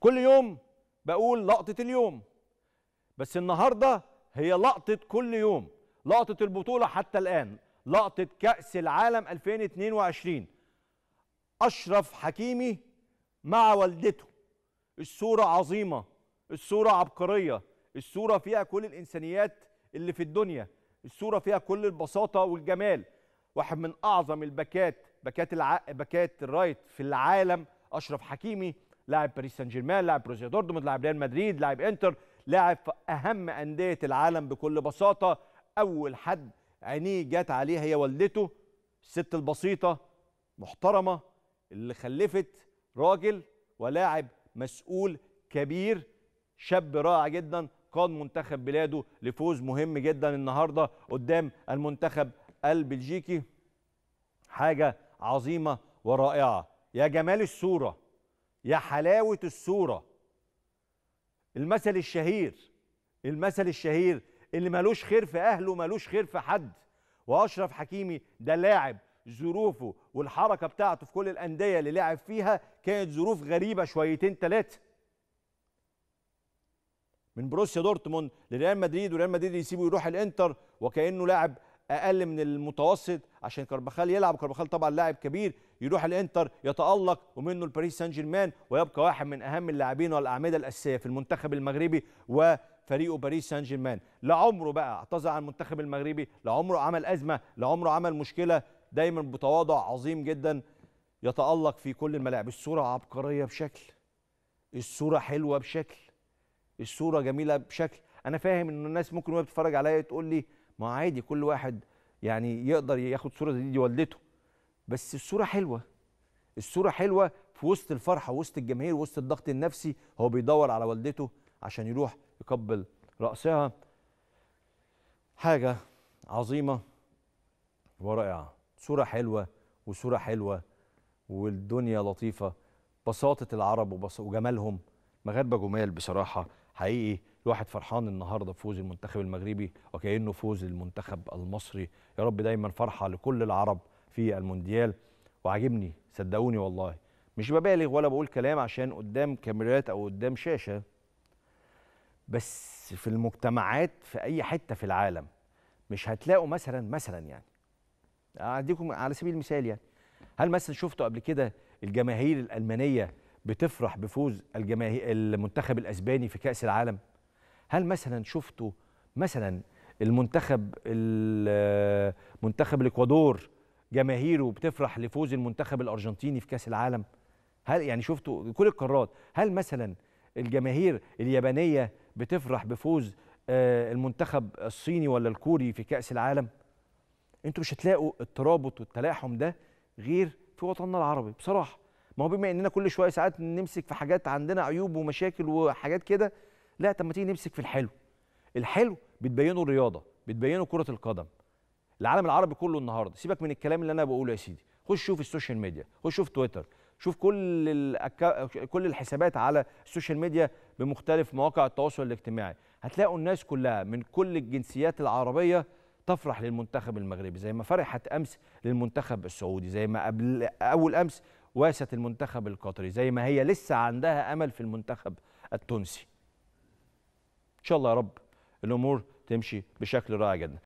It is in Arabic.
كل يوم بقول لقطة اليوم بس النهاردة هي لقطة كل يوم لقطة البطولة حتى الآن لقطة كأس العالم 2022 أشرف حكيمي مع والدته الصورة عظيمة الصورة عبقرية الصورة فيها كل الإنسانيات اللي في الدنيا الصورة فيها كل البساطة والجمال واحد من أعظم الباكات باكات الع... باكات الرايت في العالم أشرف حكيمي لاعب باريس سان جيرمان لاعب بروسيا دورتموند لاعب ريال مدريد لاعب انتر لاعب في اهم انديه العالم بكل بساطه اول حد عينيه جت عليه هي والدته الست البسيطه محترمه اللي خلفت راجل ولاعب مسؤول كبير شاب رائع جدا قاد منتخب بلاده لفوز مهم جدا النهارده قدام المنتخب البلجيكي حاجه عظيمه ورائعه يا جمال الصوره يا حلاوة الصورة المثل الشهير المثل الشهير اللي ملوش خير في أهله ملوش خير في حد وأشرف حكيمي ده لاعب ظروفه والحركة بتاعته في كل الأندية اللي لعب فيها كانت ظروف غريبة شويتين ثلاثة من بروسيا دورتموند لريال مدريد وريال مدريد يسيبه يروح الانتر وكانه لاعب اقل من المتوسط عشان كربخال يلعب كربخال طبعا لاعب كبير يروح الانتر يتالق ومنه لباريس سان جيرمان ويبقى واحد من اهم اللاعبين والاعمده الاساسيه في المنتخب المغربي و باريس سان جيرمان لعمره بقى اعتذر عن المنتخب المغربي لعمره عمل ازمه لعمره عمل مشكله دايما بتواضع عظيم جدا يتالق في كل الملاعب الصوره عبقريه بشكل الصوره حلوه بشكل الصوره جميله بشكل انا فاهم ان الناس ممكن وهي بتتفرج عليا تقول لي ما عادي كل واحد يعني يقدر ياخد صوره زي دي والدته بس الصوره حلوه الصوره حلوه في وسط الفرحه وسط الجماهير وسط الضغط النفسي هو بيدور على والدته عشان يروح يقبل راسها حاجه عظيمه ورائعه صوره حلوه وصوره حلوه والدنيا لطيفه بساطه العرب وجمالهم مغاربه جمال بصراحه حقيقي الواحد فرحان النهارده بفوز المنتخب المغربي وكانه فوز المنتخب المصري يا رب دايما فرحه لكل العرب في المونديال وعاجبني صدقوني والله مش ببالغ ولا بقول كلام عشان قدام كاميرات او قدام شاشه بس في المجتمعات في اي حته في العالم مش هتلاقوا مثلا مثلا يعني اديكم على سبيل المثال يعني هل مثلا شفتوا قبل كده الجماهير الالمانيه بتفرح بفوز الجماهير المنتخب الاسباني في كاس العالم هل مثلا شفتوا مثلا المنتخب منتخب الاكوادور جماهيره بتفرح لفوز المنتخب الارجنتيني في كاس العالم هل يعني شفتوا كل القارات هل مثلا الجماهير اليابانيه بتفرح بفوز آه، المنتخب الصيني ولا الكوري في كاس العالم انتوا مش هتلاقوا الترابط والتلاحم ده غير في وطننا العربي بصراحه ما هو بما اننا كل شويه ساعات نمسك في حاجات عندنا عيوب ومشاكل وحاجات كده لا طب ما تيجي نمسك في الحلو الحلو بتبينه الرياضه بتبينه كره القدم العالم العربي كله النهارده سيبك من الكلام اللي انا بقوله يا سيدي خش شوف السوشيال ميديا خش شوف تويتر شوف كل الأكا... كل الحسابات على السوشيال ميديا بمختلف مواقع التواصل الاجتماعي هتلاقوا الناس كلها من كل الجنسيات العربيه تفرح للمنتخب المغربي زي ما فرحت امس للمنتخب السعودي زي ما قبل اول امس واست المنتخب القطري زي ما هي لسه عندها امل في المنتخب التونسي ان شاء الله يا رب الامور تمشي بشكل رائع جدا